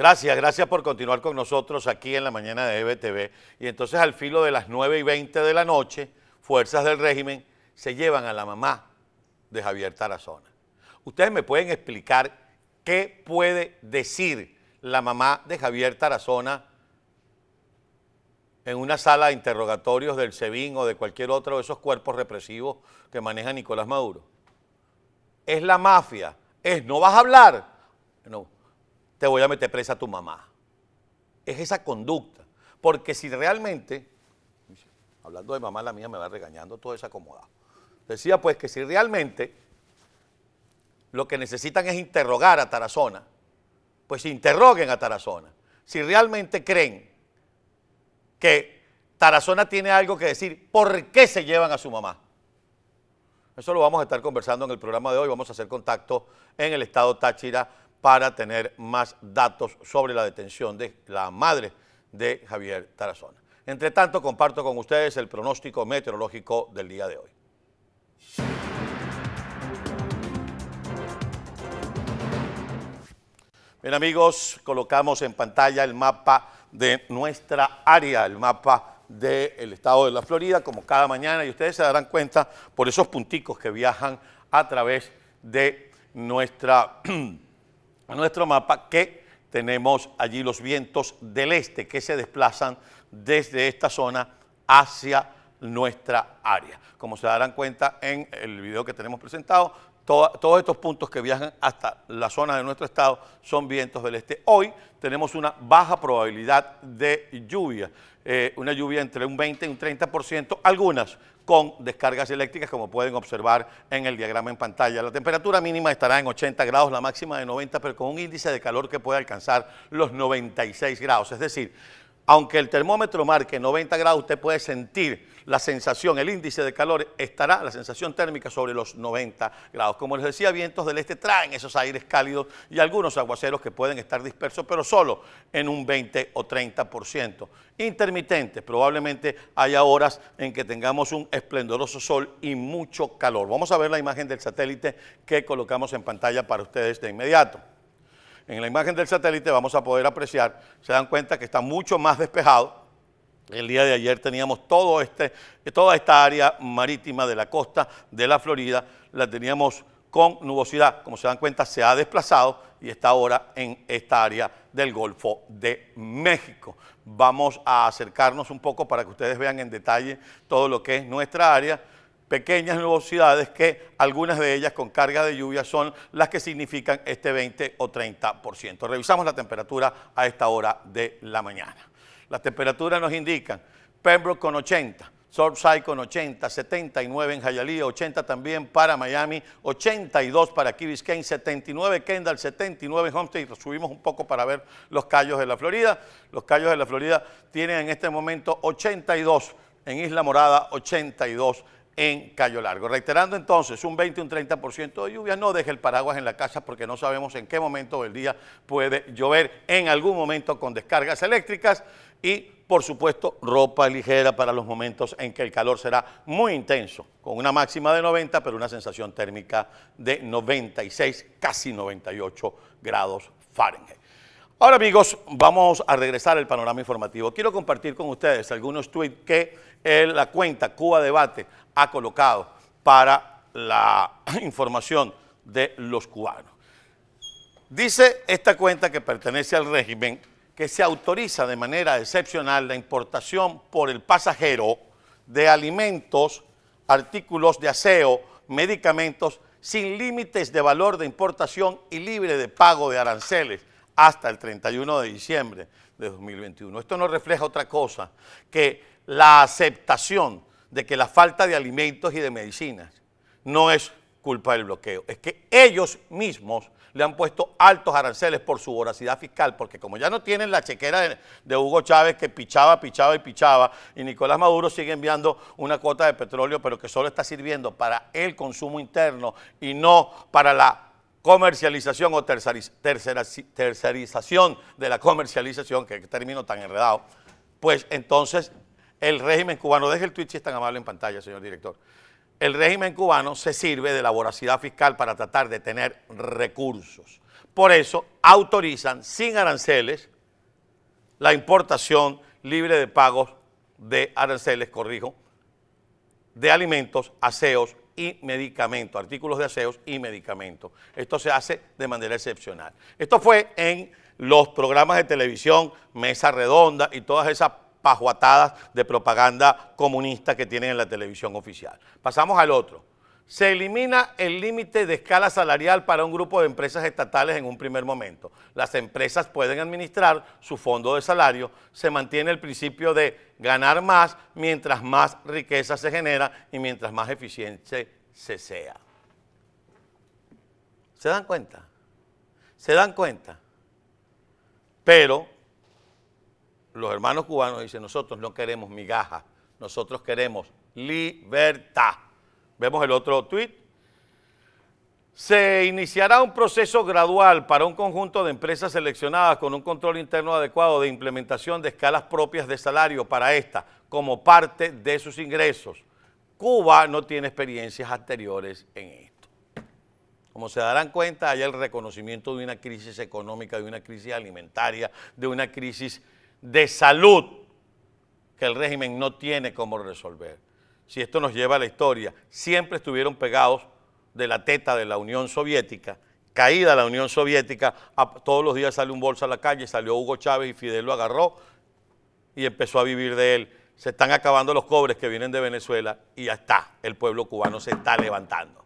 Gracias, gracias por continuar con nosotros aquí en la mañana de EBTV. Y entonces al filo de las 9 y 20 de la noche, fuerzas del régimen se llevan a la mamá de Javier Tarazona. Ustedes me pueden explicar qué puede decir la mamá de Javier Tarazona en una sala de interrogatorios del SEBIN o de cualquier otro de esos cuerpos represivos que maneja Nicolás Maduro. Es la mafia, es no vas a hablar. No, te voy a meter presa a tu mamá. Es esa conducta. Porque si realmente, hablando de mamá, la mía me va regañando todo desacomodado. Decía pues que si realmente lo que necesitan es interrogar a Tarazona, pues interroguen a Tarazona. Si realmente creen que Tarazona tiene algo que decir, ¿por qué se llevan a su mamá? Eso lo vamos a estar conversando en el programa de hoy. Vamos a hacer contacto en el estado Táchira para tener más datos sobre la detención de la madre de Javier Tarazona. Entre tanto, comparto con ustedes el pronóstico meteorológico del día de hoy. Bien amigos, colocamos en pantalla el mapa de nuestra área, el mapa del estado de la Florida, como cada mañana, y ustedes se darán cuenta por esos punticos que viajan a través de nuestra En nuestro mapa que tenemos allí los vientos del este que se desplazan desde esta zona hacia nuestra área. Como se darán cuenta en el video que tenemos presentado, todos estos puntos que viajan hasta la zona de nuestro estado son vientos del este. Hoy tenemos una baja probabilidad de lluvia, eh, una lluvia entre un 20 y un 30%, algunas con descargas eléctricas, como pueden observar en el diagrama en pantalla. La temperatura mínima estará en 80 grados, la máxima de 90, pero con un índice de calor que puede alcanzar los 96 grados. Es decir, aunque el termómetro marque 90 grados, usted puede sentir la sensación, el índice de calor estará, la sensación térmica sobre los 90 grados. Como les decía, vientos del este traen esos aires cálidos y algunos aguaceros que pueden estar dispersos, pero solo en un 20 o 30%. Intermitentes, probablemente haya horas en que tengamos un esplendoroso sol y mucho calor. Vamos a ver la imagen del satélite que colocamos en pantalla para ustedes de inmediato en la imagen del satélite vamos a poder apreciar, se dan cuenta que está mucho más despejado. El día de ayer teníamos este, toda esta área marítima de la costa de la Florida, la teníamos con nubosidad. Como se dan cuenta, se ha desplazado y está ahora en esta área del Golfo de México. Vamos a acercarnos un poco para que ustedes vean en detalle todo lo que es nuestra área pequeñas nubosidades que algunas de ellas con carga de lluvia son las que significan este 20 o 30%. Revisamos la temperatura a esta hora de la mañana. Las temperaturas nos indican Pembroke con 80, Surfside con 80, 79 en Hialeah, 80 también para Miami, 82 para Key Biscayne, 79 Kendall, 79 en Homestead. Subimos un poco para ver los callos de la Florida. Los callos de la Florida tienen en este momento 82 en Isla Morada, 82 en en Cayo Largo. Reiterando entonces, un 20, un 30% de lluvia, no deje el paraguas en la casa porque no sabemos en qué momento del día puede llover, en algún momento con descargas eléctricas y por supuesto ropa ligera para los momentos en que el calor será muy intenso, con una máxima de 90, pero una sensación térmica de 96, casi 98 grados Fahrenheit. Ahora amigos, vamos a regresar al panorama informativo. Quiero compartir con ustedes algunos tweets que eh, la cuenta Cuba Debate ha colocado para la información de los cubanos. Dice esta cuenta que pertenece al régimen que se autoriza de manera excepcional la importación por el pasajero de alimentos, artículos de aseo, medicamentos sin límites de valor de importación y libre de pago de aranceles hasta el 31 de diciembre de 2021. Esto no refleja otra cosa que la aceptación de que la falta de alimentos y de medicinas no es culpa del bloqueo, es que ellos mismos le han puesto altos aranceles por su voracidad fiscal, porque como ya no tienen la chequera de, Hugo Chávez que pichaba, pichaba y pichaba, y Nicolás Maduro sigue enviando una cuota de petróleo, pero que solo está sirviendo para el consumo interno y no para la comercialización o tercerización de la comercialización, que término tan enredado, pues entonces el régimen cubano, deje el tweet si es tan amable en pantalla, señor director, el régimen cubano se sirve de la voracidad fiscal para tratar de tener recursos. Por eso autorizan sin aranceles la importación libre de pagos de aranceles, corrijo, de alimentos, aseos, y medicamentos, artículos de aseos y medicamentos. Esto se hace de manera excepcional. Esto fue en los programas de televisión, mesa redonda y todas esas pajuatadas de propaganda comunista que tienen en la televisión oficial. Pasamos al otro. Se elimina el límite de escala salarial para un grupo de empresas estatales en un primer momento. Las empresas pueden administrar su fondo de salario. Se mantiene el principio de ganar más mientras más riqueza se genera y mientras más eficiente se sea. ¿Se dan cuenta? ¿Se dan cuenta? Pero los hermanos cubanos dicen, nosotros no queremos migajas, nosotros queremos libertad. Vemos el otro tuit. Se iniciará un proceso gradual para un conjunto de empresas seleccionadas con un control interno adecuado de implementación de escalas propias de salario para esta como parte de sus ingresos. Cuba no tiene experiencias anteriores en esto. Como se darán cuenta, hay el reconocimiento de una crisis económica, de una crisis alimentaria, de una crisis de salud que el régimen no tiene cómo resolver si esto nos lleva a la historia, siempre estuvieron pegados de la teta de la Unión Soviética, caída la Unión Soviética, todos los días sale un bolso a la calle, salió Hugo Chávez y Fidel lo agarró y empezó a vivir de él. Se están acabando los cobres que vienen de Venezuela y ya está, el pueblo cubano se está levantando.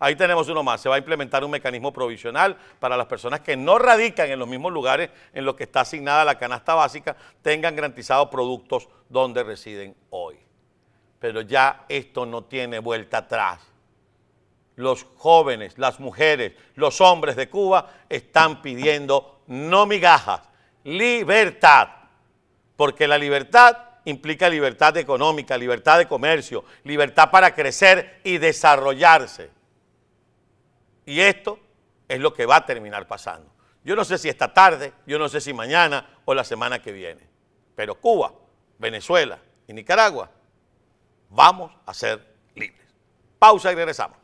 Ahí tenemos uno más, se va a implementar un mecanismo provisional para las personas que no radican en los mismos lugares en los que está asignada la canasta básica, tengan garantizados productos donde residen pero ya esto no tiene vuelta atrás. Los jóvenes, las mujeres, los hombres de Cuba están pidiendo no migajas, libertad, porque la libertad implica libertad económica, libertad de comercio, libertad para crecer y desarrollarse. Y esto es lo que va a terminar pasando. Yo no sé si esta tarde, yo no sé si mañana o la semana que viene, pero Cuba, Venezuela y Nicaragua vamos a ser libres. Pausa y regresamos.